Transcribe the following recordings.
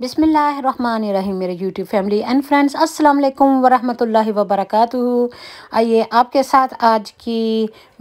बिसमीम मेरे YouTube family and friends अस्सलाम वालेकुम वरहमतुल्लाहि वबरकatuhu आइए आपके साथ आज की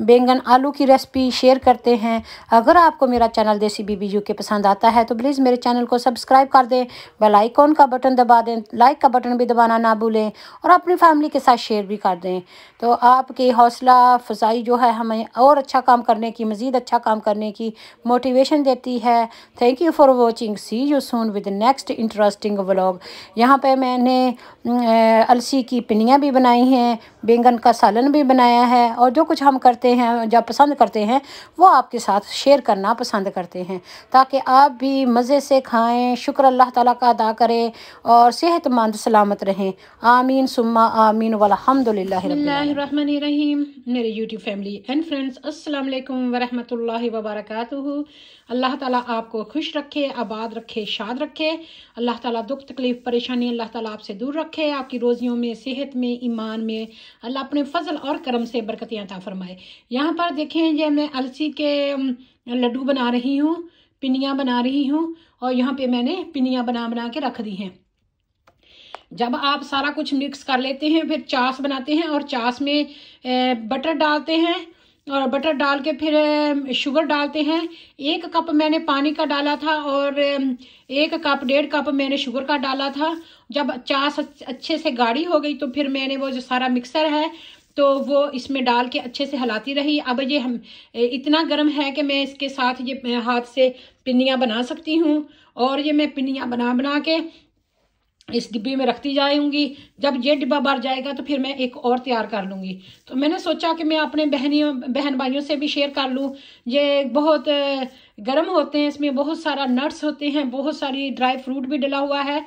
बैंगन आलू की रेसिपी शेयर करते हैं अगर आपको मेरा चैनल देसी बीबी यू के पसंद आता है तो प्लीज़ मेरे चैनल को सब्सक्राइब कर दें बेल आइकॉन का बटन दबा दें लाइक का बटन भी दबाना ना भूलें और अपनी फैमिली के साथ शेयर भी कर दें तो आपकी हौसला फजाई जो है हमें और अच्छा काम करने की मज़ीद अच्छा काम करने की मोटिवेशन देती है thank you for watching see you soon with next most interesting vlog यहाँ पे मैंने अलसी की पिनियाँ भी बनाई हैं बैंगन का सालन भी बनाया है और जो कुछ हम करते हैं जब पसंद करते हैं वो आपके साथ शेयर करना पसंद करते हैं ताकि आप भी मज़े से खाएं शुक्र अल्लाह ताला का अदा करें और सेहतमंद सलामत रहें आमीन सुम्मा आमीन वालहमदिल्लाम मेरे यूट्यूब फैमिली एंड फ्रेंड्स अस्सलाम वालेकुम वरहमतुल्लाहि वबरकातुहू अल्लाह ताला आपको खुश रखे आबाद रखे शाद रखे अल्लाह ताला दुख तकलीफ़ परेशानी अल्लाह ताला आपसे दूर रखे आपकी रोज़ियों में सेहत में ईमान में अल्लाह अपने फजल और करम से बरकतियाँ था फरमाए यहाँ पर देखें ये मैं अलसी के लड्डू बना रही हूँ पिनियाँ बना रही हूँ और यहाँ पे मैंने पिनियाँ बना बना के रख दी हैं जब आप सारा कुछ मिक्स कर लेते हैं फिर चास बनाते हैं और चास में बटर डालते हैं और बटर डाल के फिर शुगर डालते हैं एक कप मैंने पानी का डाला था और एक कप डेढ़ कप मैंने शुगर का डाला था जब चास अच्छे से गाढ़ी हो गई तो फिर मैंने वो जो सारा मिक्सर है तो वो इसमें डाल के अच्छे से हलाती रही अब ये हम इतना गर्म है कि मैं इसके साथ ये हाथ से पिन्नियाँ बना सकती हूँ और ये मैं पिन्नियाँ बना बना के इस डिब्बे में रखती जाऊंगी जब ये डिब्बा भर जाएगा तो फिर मैं एक और तैयार कर लूँगी तो मैंने सोचा कि मैं अपने बहनियों बहन भाइयों से भी शेयर कर लूँ ये बहुत गर्म होते हैं इसमें बहुत सारा नट्स होते हैं बहुत सारी ड्राई फ्रूट भी डला हुआ है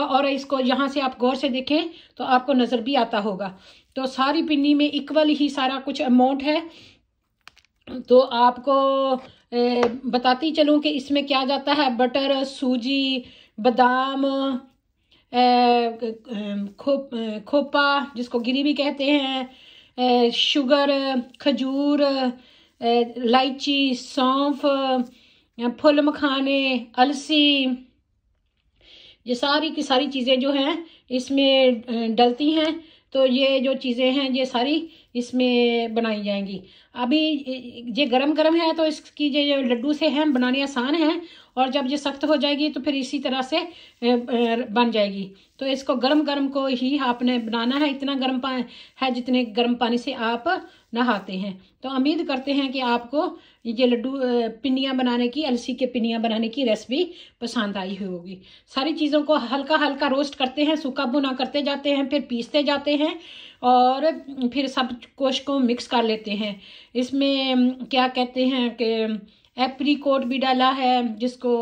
और इसको यहाँ से आप गौर से देखें तो आपको नज़र भी आता होगा तो सारी पिन्नी में इक्वल ही सारा कुछ अमाउंट है तो आपको बताती चलूँ कि इसमें क्या जाता है बटर सूजी बादाम खो, खोपा जिसको गिरी भी कहते हैं शुगर खजूर इलायची सौंफ फुल मखाने अलसी ये सारी की सारी चीज़ें जो हैं इसमें डलती हैं तो ये जो चीज़ें हैं ये सारी इसमें बनाई जाएंगी अभी ये गरम गरम है तो इसकी ये लड्डू से हैं बनानी आसान है और जब ये सख्त हो जाएगी तो फिर इसी तरह से बन जाएगी तो इसको गरम गरम को ही आपने बनाना है इतना गर्म पानी है जितने गर्म पानी से आप नहाते हैं तो उम्मीद करते हैं कि आपको ये लड्डू पिनियाँ बनाने की अलसी के पिनिया बनाने की रेसिपी पसंद आई होगी सारी चीज़ों को हल्का हल्का रोस्ट करते हैं सूखा भुना करते जाते हैं फिर पीसते जाते हैं और फिर सब कोश को मिक्स कर लेते हैं इसमें क्या कहते हैं कि एप्रीकोट भी डाला है जिसको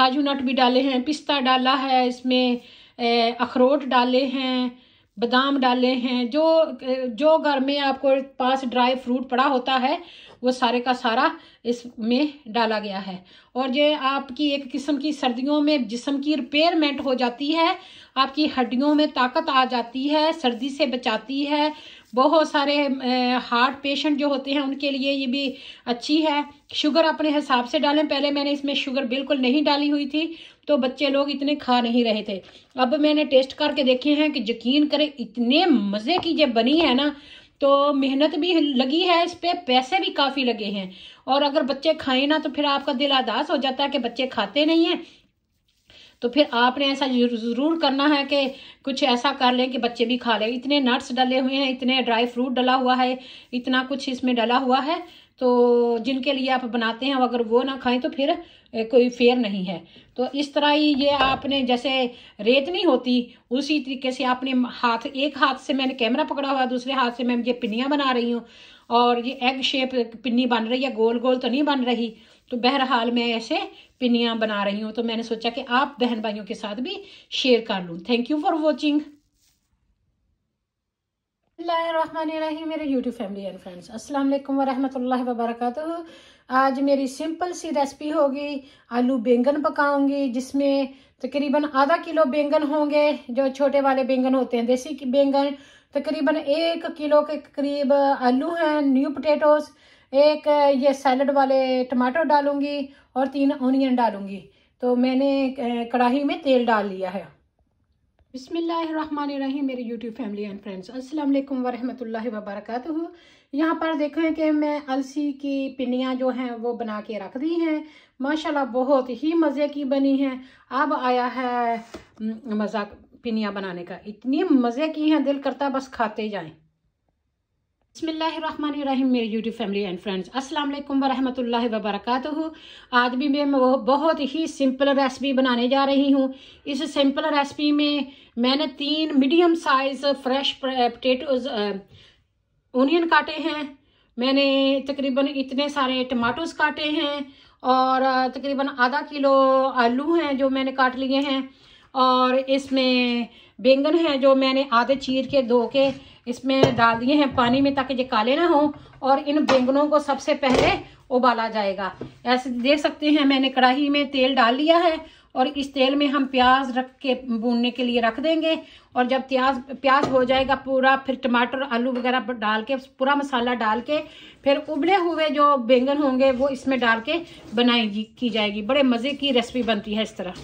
काजू नट भी डाले हैं पिस्ता डाला है इसमें अखरोट डाले हैं बादाम डाले हैं जो जो घर में आपको पास ड्राई फ्रूट पड़ा होता है वो सारे का सारा इसमें डाला गया है और ये आपकी एक किस्म की सर्दियों में जिसम की रिपेयरमेंट हो जाती है आपकी हड्डियों में ताकत आ जाती है सर्दी से बचाती है बहुत सारे हार्ट पेशेंट जो होते हैं उनके लिए ये भी अच्छी है शुगर अपने हिसाब से डालें पहले मैंने इसमें शुगर बिल्कुल नहीं डाली हुई थी तो बच्चे लोग इतने खा नहीं रहे थे अब मैंने टेस्ट करके देखे हैं कि यकीन करें इतने मज़े की जब बनी है ना तो मेहनत भी लगी है इस पर पैसे भी काफ़ी लगे हैं और अगर बच्चे खाएं ना तो फिर आपका दिल आदास हो जाता है कि बच्चे खाते नहीं हैं तो फिर आपने ऐसा ज़रूर करना है कि कुछ ऐसा कर लें कि बच्चे भी खा लें इतने नट्स डले हुए हैं इतने ड्राई फ्रूट डला हुआ है इतना कुछ इसमें डला हुआ है तो जिनके लिए आप बनाते हैं अगर वो ना खाएं तो फिर कोई फेयर नहीं है तो इस तरह ही ये आपने जैसे रेत नहीं होती उसी तरीके से आपने हाथ एक हाथ से मैंने कैमरा पकड़ा हुआ दूसरे हाथ से मैं ये पिन्नियाँ बना रही हूँ और ये एग शेप पिन्नी बन रही है गोल गोल तो नहीं बन रही तो बहरहाल मैं ऐसे पिन्नियाँ बना रही हूँ तो मैंने सोचा कि आप बहन भाइयों के साथ भी शेयर कर लूँ थैंक यू फॉर वॉचिंग रही मेरे यूट्यूब फैमिली एंड फ्रेंड्स अस्सलाम वालेकुम वरहमतुल्लाहि वबरकatuh आज मेरी सिंपल सी रेसिपी होगी आलू बैंगन पकाऊंगी जिसमें तकरीबन आधा किलो बैंगन होंगे जो छोटे वाले बैंगन होते हैं देसी बैंगन तकरीबन एक किलो के करीब आलू हैं न्यू पोटैटोस एक ये सैलड वाले टमाटर डालूंगी और तीन ऑनियन डालूंगी तो मैंने कढ़ाही में तेल डाल लिया है बिसमीम मेरे यूट्यूब फैमिली एंड फ्रेंड्स अस्सलाम वालेकुम वरहमतुल्लाहि वबरकत यहाँ पर देखें कि मैं अलसी की पिनियाँ जो हैं वो बना के रख दी हैं माशाल्लाह बहुत ही मज़े की बनी हैं अब आया है मज़ाक पिनियाँ बनाने का इतनी मज़े की हैं दिल करता बस खाते जाएं बसमिल्ल मेरी यूट्यूब फैमिली एंड फ्रेंड्स अस्सलाम वालेकुम वरहमतुल्लाहि वबरकातुहू आज भी मैं बहुत ही सिंपल रेसिपी बनाने जा रही हूँ इस सिंपल रेसिपी में मैंने तीन medium size fresh potatoes onion काटे हैं मैंने तकरीबन इतने सारे टमाटोज काटे हैं और तकरीबन आधा किलो आलू हैं जो मैंने काट लिए हैं और इसमें बैंगन है जो मैंने आधे चीर के धो के इसमें डाल दिए हैं पानी में ताकि ये काले ना हो और इन बैंगनों को सबसे पहले उबाला जाएगा ऐसे देख सकते हैं मैंने कढ़ाई में तेल डाल लिया है और इस तेल में हम प्याज रख के भूनने के लिए रख देंगे और जब प्याज प्याज हो जाएगा पूरा फिर टमाटर आलू वगैरह डाल के पूरा मसाला डाल के फिर उबले हुए जो बैंगन होंगे वो इसमें डाल के बनाएगी की जाएगी बड़े मज़े की रेसिपी बनती है इस तरह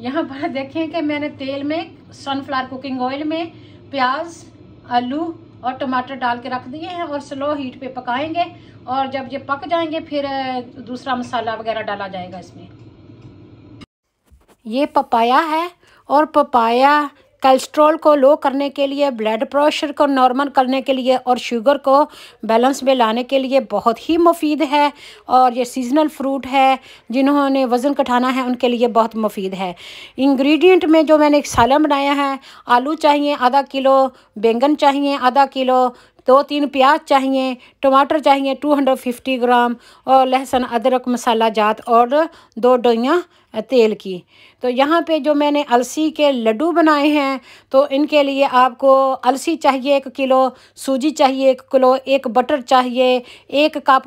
यहाँ पर देखें कि मैंने तेल में सनफ्लावर कुकिंग ऑयल में प्याज आलू और टमाटर डाल के रख दिए हैं और स्लो हीट पे पकाएंगे और जब ये पक जाएंगे फिर दूसरा मसाला वगैरह डाला जाएगा इसमें ये पपाया है और पपाया कोलेस्ट्रॉल को लो करने के लिए ब्लड प्रेशर को नॉर्मल करने के लिए और शुगर को बैलेंस में लाने के लिए बहुत ही मुफीद है और ये सीजनल फ्रूट है जिन्होंने वज़न कटाना है उनके लिए बहुत मुफीद है इंग्रेडिएंट में जो मैंने एक सालन बनाया है आलू चाहिए आधा किलो बैंगन चाहिए आधा किलो दो तीन प्याज चाहिए टमाटर चाहिए 250 ग्राम और लहसुन अदरक मसाला जात और दो डोइयाँ तेल की तो यहाँ पे जो मैंने अलसी के लड्डू बनाए हैं तो इनके लिए आपको अलसी चाहिए एक किलो सूजी चाहिए एक किलो एक बटर चाहिए एक कप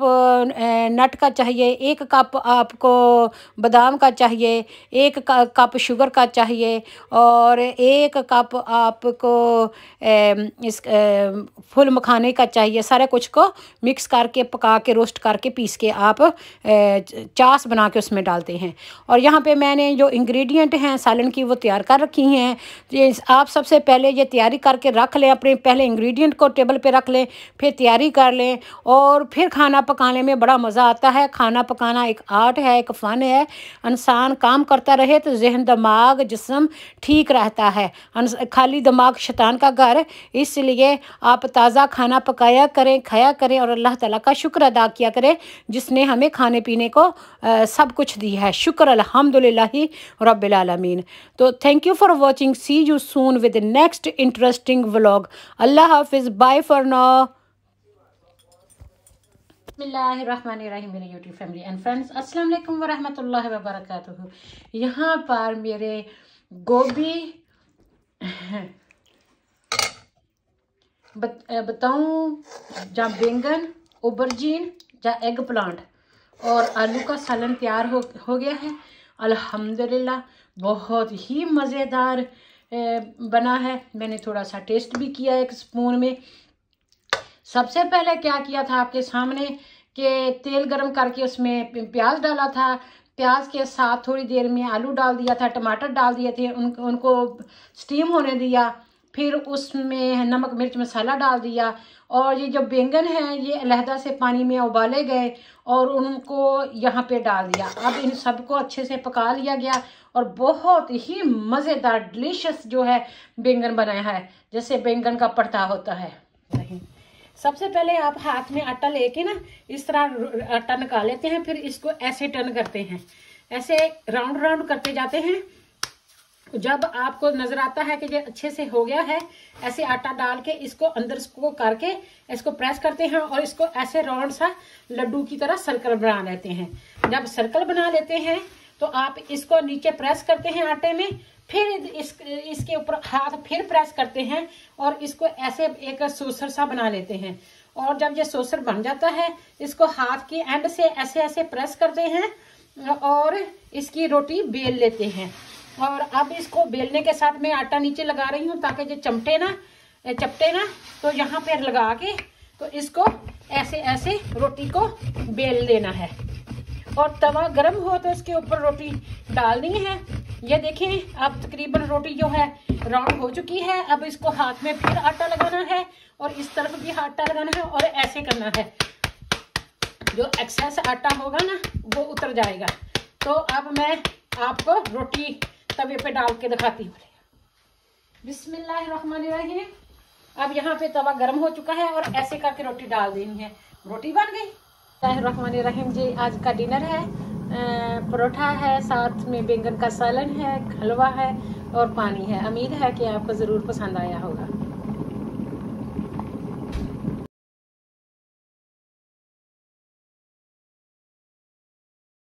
नट का चाहिए एक कप आपको बादाम का चाहिए एक कप शुगर का चाहिए और एक कप आपको इस फुल मखा खाने का चाहिए सारे कुछ को मिक्स करके पका के रोस्ट करके पीस के आप चास बना के उसमें डालते हैं और यहाँ पे मैंने जो इंग्रेडिएंट हैं सालन की वो तैयार कर रखी हैं ये आप सबसे पहले ये तैयारी करके रख लें अपने पहले इंग्रेडिएंट को टेबल पे रख लें फिर तैयारी कर लें और फिर खाना पकाने में बड़ा मज़ा आता है खाना पकाना एक आर्ट है एक फ़न है इंसान काम करता रहे तो जहन दिमाग जिसम ठीक रहता है खाली दिमाग शैतान का घर इसलिए आप ताज़ा खाना पकाया करें खाया करें और अल्लाह ताला का शुक्र अदा किया करें जिसने हमें खाने पीने को आ, सब कुछ दिया है शुक्र अलहमदिल्ला रबालमीन तो thank you for watching see you soon with next interesting vlog अल्लाह हाफिज़ बाय फॉर नाउ बसमिल्लाम मेरे यूट्यूब फैमिली एंड फ्रेंड्स अस्सलाम वालेकुम वरहमतुल्लाहि वबरकातुहू यहाँ पर मेरे गोभी बत, बताऊँ या बैंगन ओबरजीन या एग प्लांट और आलू का सालन तैयार हो हो गया है अल्हम्दुलिल्लाह बहुत ही मज़ेदार बना है मैंने थोड़ा सा टेस्ट भी किया एक स्पून में सबसे पहले क्या किया था आपके सामने कि तेल गरम करके उसमें प्याज डाला था प्याज के साथ थोड़ी देर में आलू डाल दिया था टमाटर डाल दिए थे उन उनको स्टीम होने दिया फिर उसमें नमक मिर्च मसाला डाल दिया और ये जो बैंगन हैं ये अलहदा से पानी में उबाले गए और उनको यहाँ पे डाल दिया अब इन सबको अच्छे से पका लिया गया और बहुत ही मज़ेदार डिलीशियस जो है बैंगन बनाया है जैसे बैंगन का पड़ता होता है नहीं सबसे पहले आप हाथ में आटा लेके ना इस तरह आटा निकाल लेते हैं फिर इसको ऐसे टर्न करते हैं ऐसे राउंड राउंड करते जाते हैं जब आपको नजर आता है कि ये अच्छे से हो गया है ऐसे आटा डाल के इसको अंदर को करके इसको प्रेस करते हैं और इसको ऐसे राउंड सा लड्डू की तरह सर्कल बना लेते हैं जब सर्कल बना लेते हैं तो आप इसको नीचे प्रेस करते हैं आटे में फिर इस इसके ऊपर हाथ फिर प्रेस करते हैं और इसको ऐसे एक सोसर सा बना लेते हैं और जब ये सोसर बन जाता है इसको हाथ के एंड से ऐसे ऐसे प्रेस करते हैं और इसकी रोटी बेल लेते हैं और अब इसको बेलने के साथ मैं आटा नीचे लगा रही हूँ ताकि जो चमटे ना चपटे ना तो यहाँ पर लगा के तो इसको ऐसे ऐसे रोटी को बेल देना है और तवा गर्म हो तो इसके ऊपर रोटी डालनी है ये देखें अब तकरीबन रोटी जो है राउंड हो चुकी है अब इसको हाथ में फिर आटा लगाना है और इस तरफ भी आटा लगाना है और ऐसे करना है जो एक्सेस आटा होगा ना वो उतर जाएगा तो अब मैं आपको रोटी तवे पे डाल के दिखाती हूँ बिस्मिल्लाहिर्रहमानिर्रहीम अब यहाँ पे तवा गर्म हो चुका है और ऐसे करके रोटी डाल देनी है रोटी बन गई रहीम जी आज का डिनर है परोठा है साथ में बैंगन का सालन है हलवा है और पानी है उम्मीद है कि आपको ज़रूर पसंद आया होगा